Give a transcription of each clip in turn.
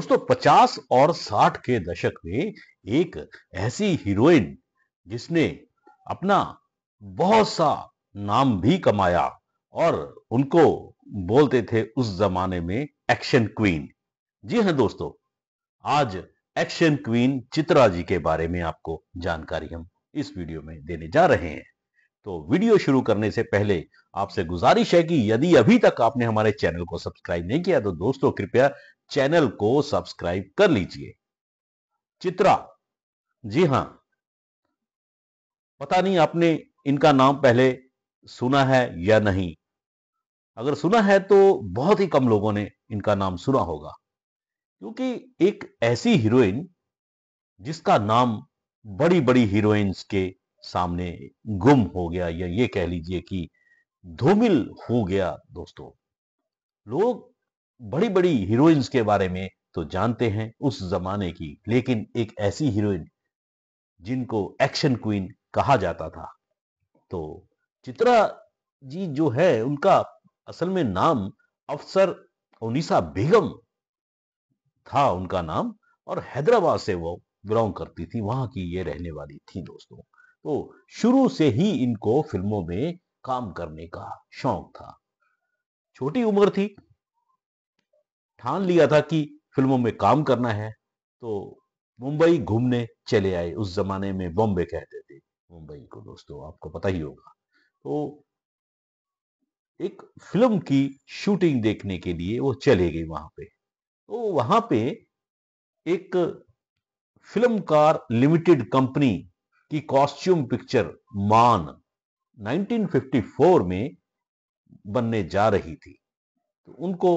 दोस्तों 50 और 60 के दशक में एक ऐसी हीरोइन जिसने अपना बहुत सा नाम भी कमाया और उनको बोलते थे उस जमाने में एक्शन क्वीन जी हाँ दोस्तों आज एक्शन क्वीन चित्रा जी के बारे में आपको जानकारी हम इस वीडियो में देने जा रहे हैं तो वीडियो शुरू करने से पहले आपसे गुजारिश है कि यदि अभी तक आपने हमारे चैनल को सब्सक्राइब नहीं किया तो दोस्तों कृपया चैनल को सब्सक्राइब कर लीजिए चित्रा जी हां पता नहीं आपने इनका नाम पहले सुना है या नहीं अगर सुना है तो बहुत ही कम लोगों ने इनका नाम सुना होगा क्योंकि एक ऐसी हीरोइन जिसका नाम बड़ी बड़ी हीरोइंस के सामने गुम हो गया या ये कह लीजिए कि धूमिल हो गया दोस्तों लोग बड़ी बड़ी हीरोइंस के बारे में तो जानते हैं उस जमाने की लेकिन एक ऐसी हीरोइन जिनको एक्शन क्वीन कहा जाता था तो चित्रा जी जो है उनका असल में नाम अफसर ओनिसा बेगम था उनका नाम और हैदराबाद से वो बिलोंग करती थी वहां की ये रहने वाली थी दोस्तों तो शुरू से ही इनको फिल्मों में काम करने का शौक था छोटी उम्र थी ठान लिया था कि फिल्मों में काम करना है तो मुंबई घूमने चले आए उस जमाने में बॉम्बे कहते थे मुंबई को दोस्तों आपको पता ही होगा तो एक फिल्म की शूटिंग देखने के लिए वो चले गए वहां पे तो वहां पे एक फिल्मकार लिमिटेड कंपनी की कॉस्ट्यूम पिक्चर मान 1954 में बनने जा रही थी तो उनको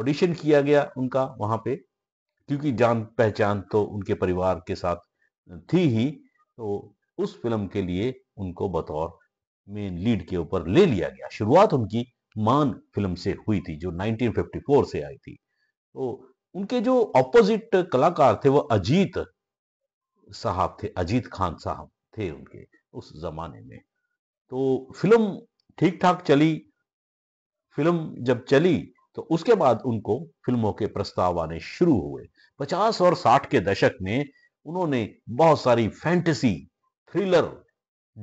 ऑडिशन किया गया उनका वहां पे क्योंकि जान पहचान तो उनके परिवार के साथ थी ही तो उस फिल्म के लिए उनको बतौर मेन लीड के ऊपर ले लिया गया शुरुआत उनकी मान फिल्म से हुई थी जो 1954 से आई थी तो उनके जो ऑपोजिट कलाकार थे वो अजीत साहब थे अजीत खान साहब थे उनके उस जमाने में तो फिल्म ठीक ठाक चली फिल्म जब चली तो उसके बाद उनको फिल्मों के प्रस्ताव आने शुरू हुए 50 और 60 के दशक में उन्होंने बहुत सारी फैंटेसी थ्रिलर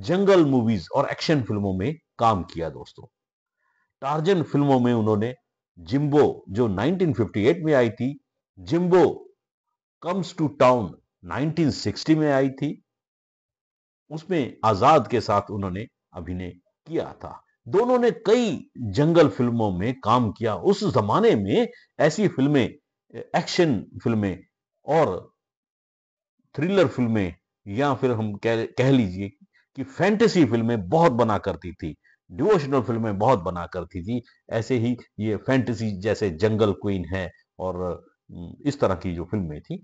जंगल मूवीज और एक्शन फिल्मों में काम किया दोस्तों टार्जन फिल्मों में उन्होंने जिम्बो जो 1958 में आई थी जिम्बो कम्स टू टाउन 1960 में आई थी उसमें आजाद के साथ उन्होंने अभिनय किया था दोनों ने कई जंगल फिल्मों में काम किया उस जमाने में ऐसी फिल्में एक्शन फिल्में और थ्रिलर फिल्में या फिर हम कह, कह लीजिए कि फैंटेसी फिल्में बहुत बना करती थी डिवोशनल फिल्में बहुत बना करती थी ऐसे ही ये फैंटेसी जैसे जंगल क्वीन है और हम्म, इस तरह की जो फिल्में थी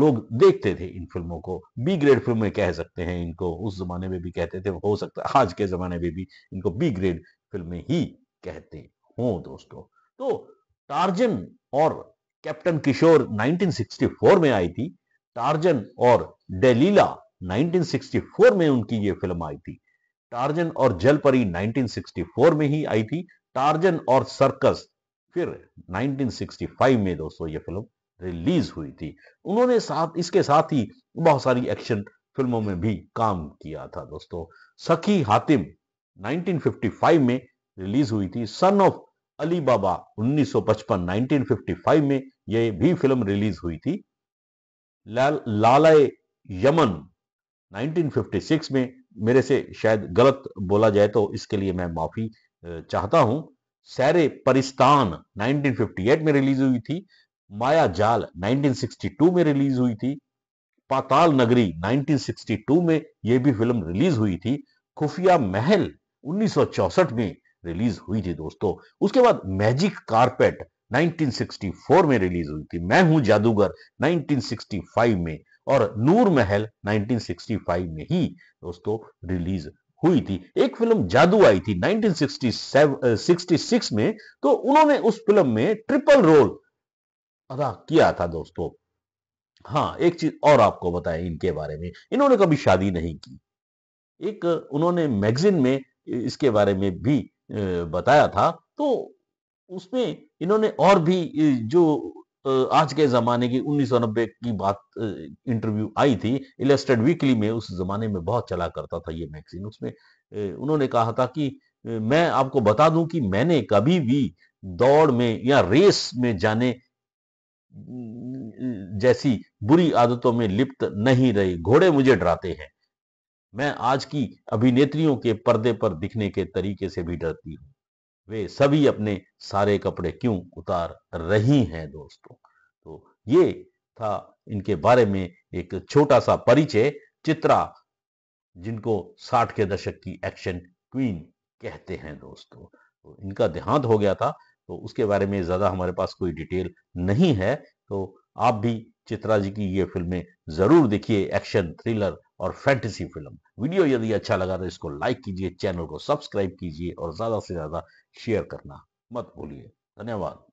लोग देखते थे इन फिल्मों को बी ग्रेड फिल्में कह सकते हैं इनको उस जमाने में भी कहते थे हो सकता है आज के जमाने में भी इनको बी ग्रेड फिल्में ही कहते हों दोस्तों तो टार्जन और कैप्टन किशोर 1964 में आई थी टार्जन और डेलीला 1964 में उनकी ये फिल्म आई थी टार्जन और जलपरी 1964 में ही आई थी टार्जन और सर्कस फिर 1965 में दोस्तों ये फिल्म रिलीज हुई थी उन्होंने साथ इसके साथ ही बहुत सारी एक्शन फिल्मों में भी काम किया था दोस्तों सखी हातिम 1955 में रिलीज हुई थी सन ऑफ अली बाबा 1955 1955 में यह भी फिल्म रिलीज हुई थी लाल लालय यमन 1956 में मेरे से शायद गलत बोला जाए तो इसके लिए मैं माफी चाहता हूं सैरे परिस्तान 1958 में रिलीज हुई थी माया जाल 1962 में रिलीज हुई थी पाताल नगरी 1962 में यह भी फिल्म रिलीज हुई थी खुफिया महल 1964 में रिलीज हुई थी दोस्तों उसके बाद मैजिक कारपेट 1964 में रिलीज हुई थी मैं हूं जादूगर 1965 में और नूर महल 1965 में ही दोस्तों रिलीज हुई थी एक फिल्म जादू आई थी 1966 में तो उन्होंने उस फिल्म में ट्रिपल रोल अदा किया था दोस्तों हाँ एक चीज और आपको बताएं इनके बारे में इन्होंने कभी शादी नहीं की एक उन्होंने मैगजीन में इसके बारे में भी बताया था तो उसमें इन्होंने और भी जो आज के जमाने की नब्बे की बात इंटरव्यू आई थी इलेस्टेड वीकली में उस जमाने में बहुत चला करता था ये मैगजीन उसमें उन्होंने कहा था कि मैं आपको बता दूं कि मैंने कभी भी दौड़ में या रेस में जाने जैसी बुरी आदतों में लिप्त नहीं रहे घोड़े मुझे डराते हैं मैं आज की अभिनेत्रियों के पर्दे पर दिखने के तरीके से भी डरती हूं वे सभी अपने सारे कपड़े क्यों उतार रही हैं दोस्तों तो ये था इनके बारे में एक छोटा सा परिचय चित्रा जिनको साठ के दशक की एक्शन क्वीन कहते हैं दोस्तों तो इनका देहांत हो गया था तो उसके बारे में ज़्यादा हमारे पास कोई डिटेल नहीं है तो आप भी चित्रा जी की ये फिल्में ज़रूर देखिए एक्शन थ्रिलर और फैंटेसी फिल्म वीडियो यदि अच्छा लगा तो इसको लाइक कीजिए चैनल को सब्सक्राइब कीजिए और ज़्यादा से ज़्यादा शेयर करना मत भूलिए धन्यवाद